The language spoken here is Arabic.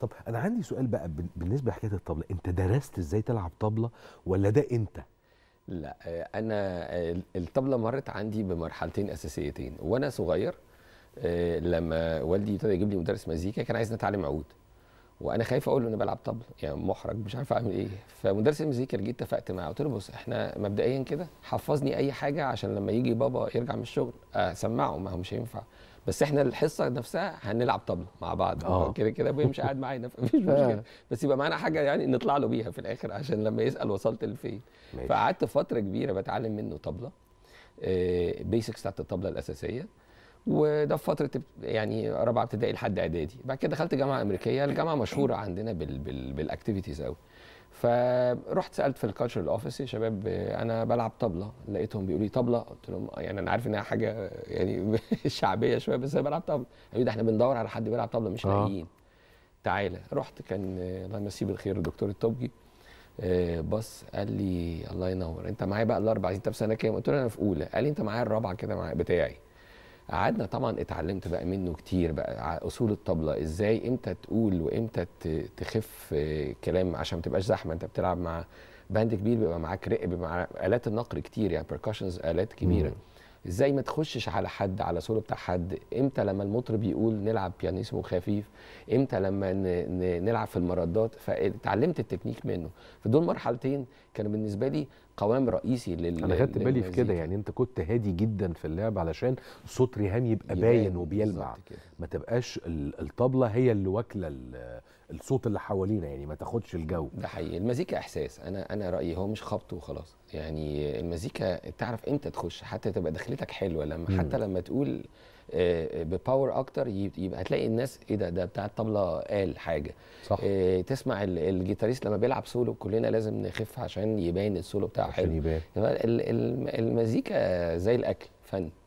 طب انا عندي سؤال بقى بالنسبه لحكايه الطبله انت درست ازاي تلعب طبله ولا ده انت لا آه، انا آه، الطبله مرت عندي بمرحلتين اساسيتين وانا صغير آه، لما والدي ابتدى يجيب لي مدرس مزيكا كان عايزني اتعلم عود وانا خايف اقول له انا بلعب طبل يعني محرج مش عارف اعمل ايه فمدرس المزيكا جيت اتفقت معاه قلت له بص احنا مبدئيا كده حفظني اي حاجه عشان لما يجي بابا يرجع من الشغل اسمعه ما هو مش هينفع بس احنا الحصه نفسها هنلعب طبله مع بعض آه. كده كده ابويا مش قاعد معانا فمفيش مشكله آه. بس يبقى معانا حاجه يعني نطلع له بيها في الاخر عشان لما يسال وصلت لفين فقعدت فتره كبيره بتعلم منه طبله بيسكس آه، بتاعت الطبله الاساسيه وده في فتره يعني رابعه ابتدائي لحد اعدادي بعد كده دخلت جامعه امريكيه الجامعه مشهوره عندنا بال بال بالاكتيفيتيز قوي فرحت سالت في الكالتشرال اوفيس يا شباب انا بلعب طبله لقيتهم بيقولوا لي طبله قلت لهم يعني انا عارف انها حاجه يعني شعبيه شويه بس انا بلعب طبله قالوا ده احنا بندور على حد بيلعب طبله مش آه. لاقيين آه. تعالى رحت كان الله يمسيه بالخير الدكتور الطبجي آه، بص قال لي الله ينور انت معايا بقى الاربع انت في سنه كام قلت له انا في اولى قال لي انت معايا الرابعه كده معايا بتاعي قعدنا طبعا اتعلمت بقى منه كتير بقى اصول الطبله ازاي امتى تقول وامتى تخف آه، كلام عشان ما تبقاش زحمه انت بتلعب مع باند كبير بيبقى معاك رق بيبقى معاك الات النقر كتير يعني بيركشنز الات كبيره مم. ازاي ما تخشش على حد على سولو بتاع حد امتى لما المطرب يقول نلعب بيانيسمو خفيف امتى لما نلعب في المردات فتعلمت التكنيك منه فدول مرحلتين كانوا بالنسبه لي قوام رئيسي لل انا خدت بالي في كده يعني انت كنت هادي جدا في اللعب علشان صوت ريهام يبقى باين وبيلمع ما تبقاش الطبله هي اللي واكله الصوت اللي حوالينا يعني ما تاخدش الجو ده حقيقي المزيكا احساس انا انا رايي هو مش خبط وخلاص يعني المزيكا تعرف امتى تخش حتى تبقى دخلتك حلوه لما م. حتى لما تقول آه، آه، بباور اكتر يبقى هتلاقي الناس ايه ده ده بتاع الطبله قال حاجه صح. آه، تسمع الجيتاريست لما بيلعب سولو كلنا لازم نخف عشان يبان السولو بتاعه حلو يبان المزيكا زي الاكل فن